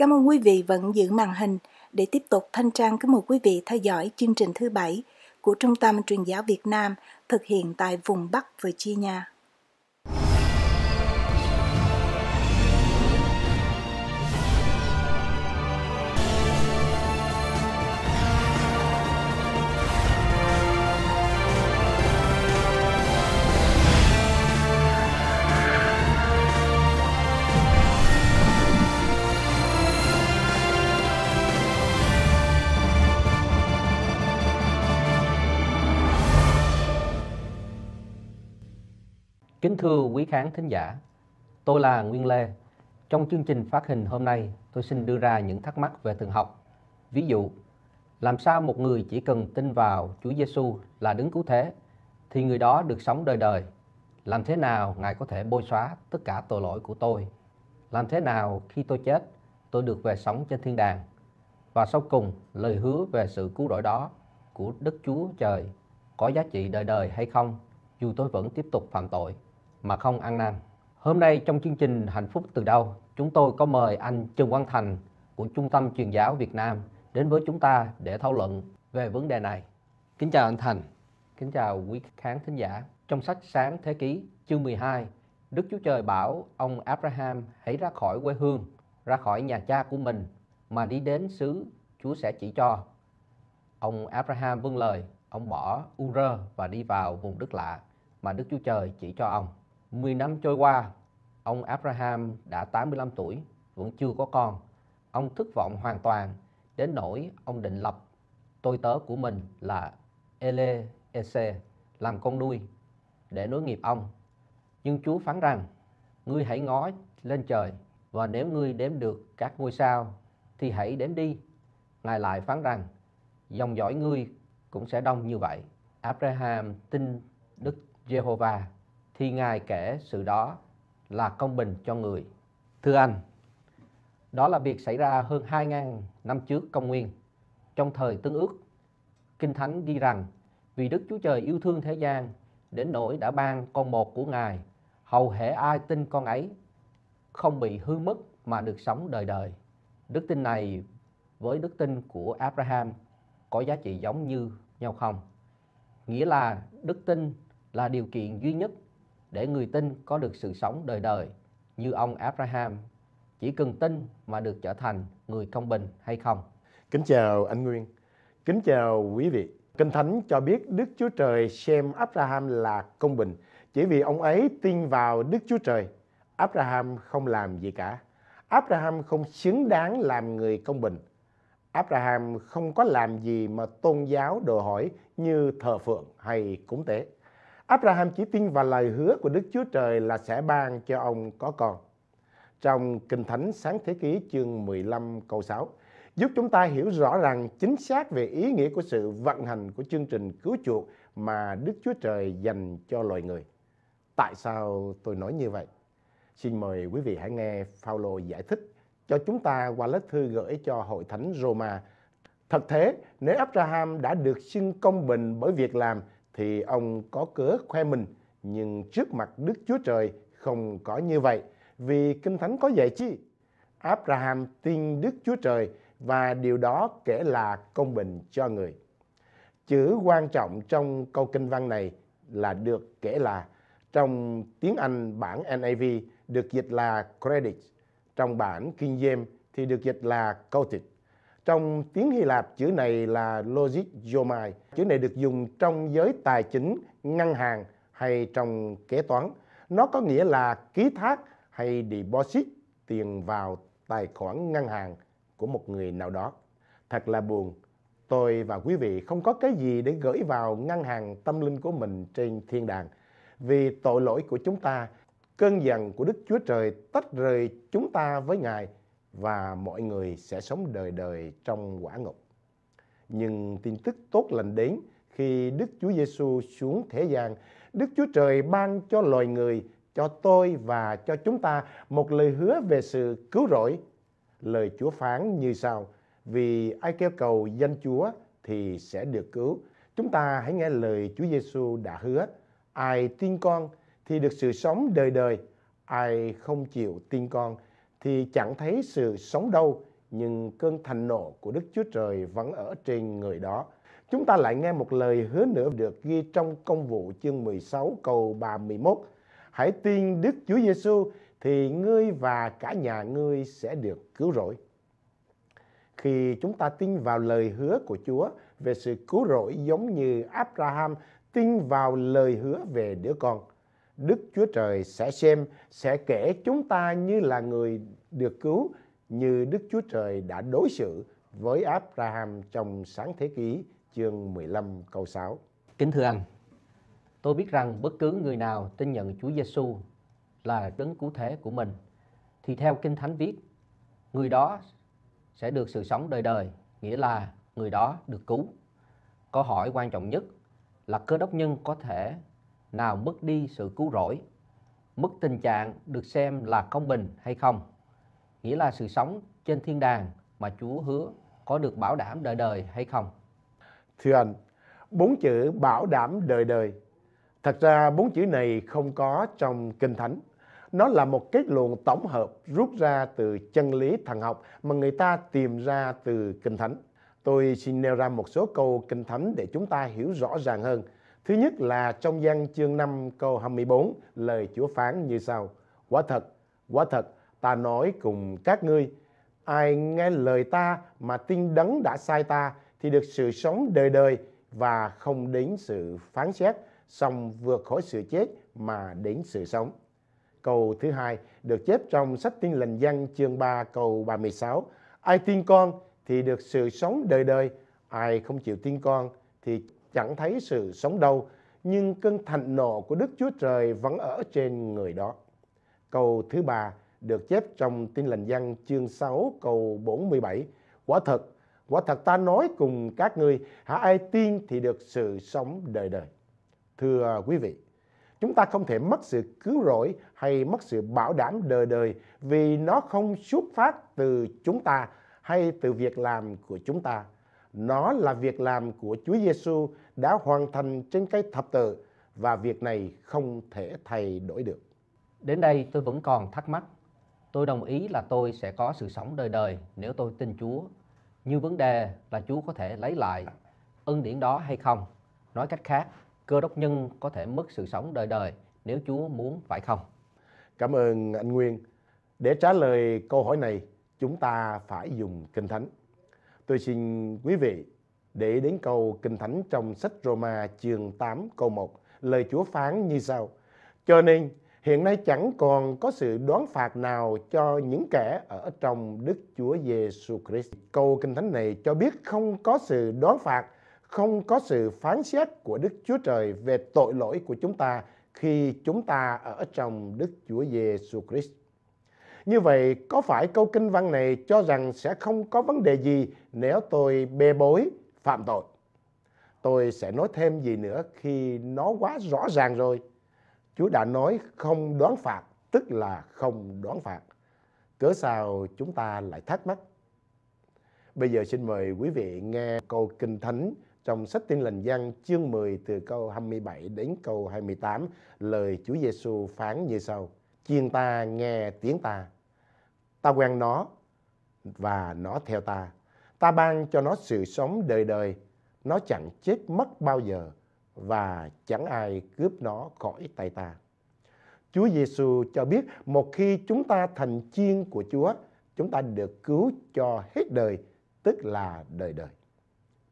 Cảm ơn quý vị vẫn giữ màn hình để tiếp tục Thanh Trang kính mời quý vị theo dõi chương trình thứ bảy của Trung tâm Truyền giáo Việt Nam thực hiện tại vùng Bắc Virginia. Kính thưa quý khán thính giả, tôi là Nguyên Lê. Trong chương trình phát hình hôm nay, tôi xin đưa ra những thắc mắc về thần học. Ví dụ, làm sao một người chỉ cần tin vào Chúa Giêsu là đứng cứu thế thì người đó được sống đời đời? Làm thế nào Ngài có thể bôi xóa tất cả tội lỗi của tôi? Làm thế nào khi tôi chết, tôi được về sống trên thiên đàng? Và sau cùng, lời hứa về sự cứu rỗi đó của Đức Chúa Trời có giá trị đời đời hay không dù tôi vẫn tiếp tục phạm tội? mà không ăn năn. Hôm nay trong chương trình Hạnh phúc từ đâu, chúng tôi có mời anh Trần Quang Thành của Trung tâm Truyền giáo Việt Nam đến với chúng ta để thảo luận về vấn đề này. Kính chào anh Thành, kính chào quý khán thính giả. Trong sách Sáng Thế Ký chương 12, Đức Chúa Trời bảo ông Abraham hãy ra khỏi quê hương, ra khỏi nhà cha của mình mà đi đến xứ Chúa sẽ chỉ cho. Ông Abraham vâng lời, ông bỏ Ur và đi vào vùng đất lạ mà Đức Chúa Trời chỉ cho ông. 10 năm trôi qua, ông Abraham đã 85 tuổi, vẫn chưa có con. Ông thất vọng hoàn toàn, đến nỗi ông định lập tôi tớ của mình là Eliezer làm con nuôi để nối nghiệp ông. Nhưng Chúa phán rằng, ngươi hãy ngó lên trời và nếu ngươi đếm được các ngôi sao thì hãy đếm đi. Ngài lại phán rằng, dòng dõi ngươi cũng sẽ đông như vậy. Abraham tin Đức Jehovah thì Ngài kể sự đó là công bình cho người. Thưa anh, đó là việc xảy ra hơn 2.000 năm trước công nguyên. Trong thời tương ước, Kinh Thánh ghi rằng vì Đức Chúa Trời yêu thương thế gian đến nỗi đã ban con một của Ngài, hầu hệ ai tin con ấy không bị hư mất mà được sống đời đời. Đức tin này với đức tin của Abraham có giá trị giống như nhau không? Nghĩa là đức tin là điều kiện duy nhất để người tin có được sự sống đời đời như ông Abraham chỉ cần tin mà được trở thành người công bình hay không? Kính chào anh Nguyên, kính chào quý vị. Kinh Thánh cho biết Đức Chúa Trời xem Abraham là công bình chỉ vì ông ấy tin vào Đức Chúa Trời. Abraham không làm gì cả. Abraham không xứng đáng làm người công bình. Abraham không có làm gì mà tôn giáo đòi hỏi như thờ phượng hay cúng tế. Abraham chỉ tin vào lời hứa của Đức Chúa Trời là sẽ ban cho ông có con. Trong Kinh Thánh Sáng Thế Ký chương 15 câu 6 giúp chúng ta hiểu rõ ràng chính xác về ý nghĩa của sự vận hành của chương trình cứu chuộc mà Đức Chúa Trời dành cho loài người. Tại sao tôi nói như vậy? Xin mời quý vị hãy nghe Phaolô giải thích cho chúng ta qua lá thư gửi cho hội thánh Roma. Thật thế, nếu Abraham đã được xưng công bình bởi việc làm thì ông có cớ khoe mình, nhưng trước mặt Đức Chúa Trời không có như vậy, vì Kinh Thánh có dạy chi? Abraham tin Đức Chúa Trời và điều đó kể là công bình cho người. Chữ quan trọng trong câu kinh văn này là được kể là trong tiếng Anh bản NIV được dịch là credit, trong bản King James thì được dịch là quoted. Trong tiếng Hy Lạp, chữ này là logisiomai. Chữ này được dùng trong giới tài chính, ngân hàng hay trong kế toán. Nó có nghĩa là ký thác hay deposit tiền vào tài khoản ngân hàng của một người nào đó. Thật là buồn, tôi và quý vị không có cái gì để gửi vào ngân hàng tâm linh của mình trên thiên đàng. Vì tội lỗi của chúng ta, cơn giận của Đức Chúa Trời tách rời chúng ta với Ngài – và mọi người sẽ sống đời đời trong quả ngục. Nhưng tin tức tốt lành đến khi Đức Chúa Giêsu xuống thế gian, Đức Chúa Trời ban cho loài người, cho tôi và cho chúng ta một lời hứa về sự cứu rỗi. Lời Chúa phán như sau: Vì ai kêu cầu danh Chúa thì sẽ được cứu. Chúng ta hãy nghe lời Chúa Giêsu đã hứa: Ai tin con thì được sự sống đời đời, ai không chịu tin con thì chẳng thấy sự sống đâu, nhưng cơn thành nộ của Đức Chúa Trời vẫn ở trên người đó. Chúng ta lại nghe một lời hứa nữa được ghi trong công vụ chương 16 câu 31. Hãy tin Đức Chúa Giêsu thì ngươi và cả nhà ngươi sẽ được cứu rỗi. Khi chúng ta tin vào lời hứa của Chúa về sự cứu rỗi giống như Abraham tin vào lời hứa về đứa con, Đức Chúa Trời sẽ xem, sẽ kể chúng ta như là người được cứu, như Đức Chúa Trời đã đối xử với Abraham trong sáng thế kỷ chương 15 câu 6. Kính thưa anh, tôi biết rằng bất cứ người nào tin nhận Chúa Giêsu là đấng cứu thế của mình thì theo Kinh Thánh viết, người đó sẽ được sự sống đời đời, nghĩa là người đó được cứu. Câu hỏi quan trọng nhất là cơ đốc nhân có thể nào mất đi sự cứu rỗi. mất tình trạng được xem là công bình hay không, nghĩa là sự sống trên thiên đàng mà Chúa hứa có được bảo đảm đời đời hay không? Thưa anh, bốn chữ bảo đảm đời đời. Thật ra bốn chữ này không có trong Kinh Thánh. Nó là một kết luận tổng hợp rút ra từ chân lý thần học mà người ta tìm ra từ Kinh Thánh. Tôi xin nêu ra một số câu Kinh Thánh để chúng ta hiểu rõ ràng hơn – Thứ nhất là trong văn chương 5 câu 24, lời Chúa phán như sau. Quả thật, quả thật, ta nói cùng các ngươi, ai nghe lời ta mà tin đấng đã sai ta thì được sự sống đời đời và không đến sự phán xét, song vượt khỏi sự chết mà đến sự sống. Câu thứ hai được chép trong sách Tiên Lành Văn chương 3 câu 36. Ai tin con thì được sự sống đời đời, ai không chịu tin con thì chẳng thấy sự sống đâu, nhưng cơn thạnh nộ của Đức Chúa Trời vẫn ở trên người đó. Câu thứ ba được chép trong Tin lành Giăng chương 6 câu 47. Quả thật, quả thật ta nói cùng các ngươi, hả ai tin thì được sự sống đời đời. Thưa quý vị, chúng ta không thể mất sự cứu rỗi hay mất sự bảo đảm đời đời vì nó không xuất phát từ chúng ta hay từ việc làm của chúng ta nó là việc làm của Chúa Giêsu đã hoàn thành trên cái thập tự và việc này không thể thay đổi được. Đến đây tôi vẫn còn thắc mắc. Tôi đồng ý là tôi sẽ có sự sống đời đời nếu tôi tin Chúa. Nhưng vấn đề là Chúa có thể lấy lại ân điển đó hay không? Nói cách khác, cơ đốc nhân có thể mất sự sống đời đời nếu Chúa muốn phải không? Cảm ơn anh Nguyên. Để trả lời câu hỏi này, chúng ta phải dùng Kinh Thánh. Tôi xin quý vị để đến câu Kinh Thánh trong sách Roma chương 8 câu 1, lời Chúa phán như sau. Cho nên, hiện nay chẳng còn có sự đoán phạt nào cho những kẻ ở trong Đức Chúa Giêsu Christ. Câu Kinh Thánh này cho biết không có sự đoán phạt, không có sự phán xét của Đức Chúa Trời về tội lỗi của chúng ta khi chúng ta ở trong Đức Chúa Giêsu Christ. Như vậy, có phải câu kinh văn này cho rằng sẽ không có vấn đề gì nếu tôi bê bối, phạm tội? Tôi sẽ nói thêm gì nữa khi nó quá rõ ràng rồi. Chúa đã nói không đoán phạt, tức là không đoán phạt. Cớ sao chúng ta lại thắc mắc? Bây giờ xin mời quý vị nghe câu Kinh Thánh trong sách Tin Lành Giăng chương 10 từ câu 27 đến câu 28, lời Chúa Giêsu phán như sau chiên ta nghe tiếng ta. Ta quen nó và nó theo ta. Ta ban cho nó sự sống đời đời. Nó chẳng chết mất bao giờ và chẳng ai cướp nó khỏi tay ta. Chúa Giêsu cho biết một khi chúng ta thành chiên của Chúa, chúng ta được cứu cho hết đời, tức là đời đời.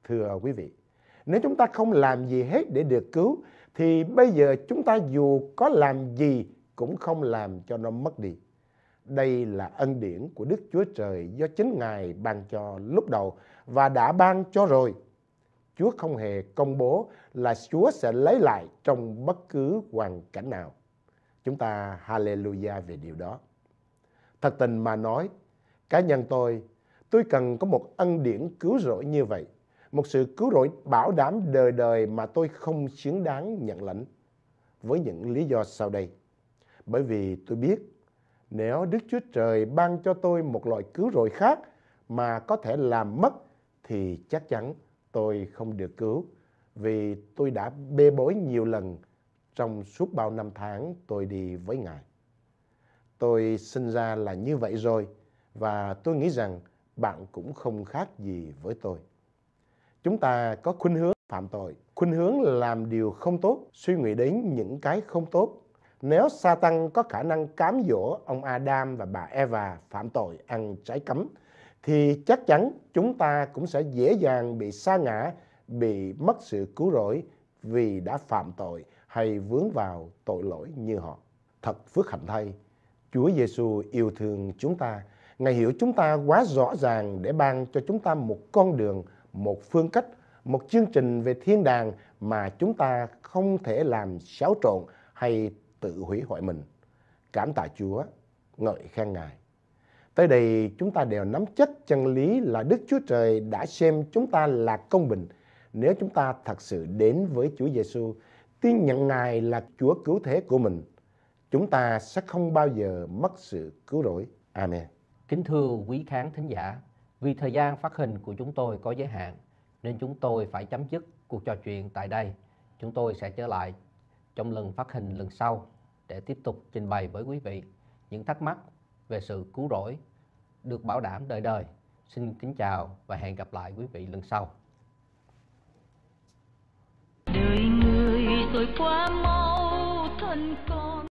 Thưa quý vị, nếu chúng ta không làm gì hết để được cứu, thì bây giờ chúng ta dù có làm gì cũng không làm cho nó mất đi. Đây là ân điển của Đức Chúa Trời do chính Ngài ban cho lúc đầu và đã ban cho rồi. Chúa không hề công bố là Chúa sẽ lấy lại trong bất cứ hoàn cảnh nào. Chúng ta hallelujah về điều đó. Thật tình mà nói, cá nhân tôi, tôi cần có một ân điển cứu rỗi như vậy. Một sự cứu rỗi bảo đảm đời đời mà tôi không xứng đáng nhận lãnh. Với những lý do sau đây bởi vì tôi biết nếu Đức Chúa Trời ban cho tôi một loại cứu rỗi khác mà có thể làm mất thì chắc chắn tôi không được cứu vì tôi đã bê bối nhiều lần trong suốt bao năm tháng tôi đi với Ngài. Tôi sinh ra là như vậy rồi và tôi nghĩ rằng bạn cũng không khác gì với tôi. Chúng ta có khuynh hướng phạm tội, khuynh hướng làm điều không tốt, suy nghĩ đến những cái không tốt nếu Satan có khả năng cám dỗ ông Adam và bà Eva phạm tội ăn trái cấm thì chắc chắn chúng ta cũng sẽ dễ dàng bị sa ngã, bị mất sự cứu rỗi vì đã phạm tội hay vướng vào tội lỗi như họ. Thật phước hạnh thay, Chúa Giêsu yêu thương chúng ta, Ngài hiểu chúng ta quá rõ ràng để ban cho chúng ta một con đường, một phương cách, một chương trình về thiên đàng mà chúng ta không thể làm xáo trộn hay tự hủy hoại mình. Cảm tạ Chúa, ngợi khen Ngài. Tới đây chúng ta đều nắm chắc chân lý là Đức Chúa Trời đã xem chúng ta là công bình nếu chúng ta thật sự đến với Chúa Giêsu, tin nhận Ngài là Chúa cứu thế của mình. Chúng ta sẽ không bao giờ mất sự cứu rỗi. Amen. Kính thưa quý khán thính giả, vì thời gian phát hình của chúng tôi có giới hạn nên chúng tôi phải chấm dứt cuộc trò chuyện tại đây. Chúng tôi sẽ trở lại trong lần phát hình lần sau để tiếp tục trình bày với quý vị những thắc mắc về sự cứu rỗi được bảo đảm đời đời. Xin kính chào và hẹn gặp lại quý vị lần sau. Đời người rồi quá mau thân con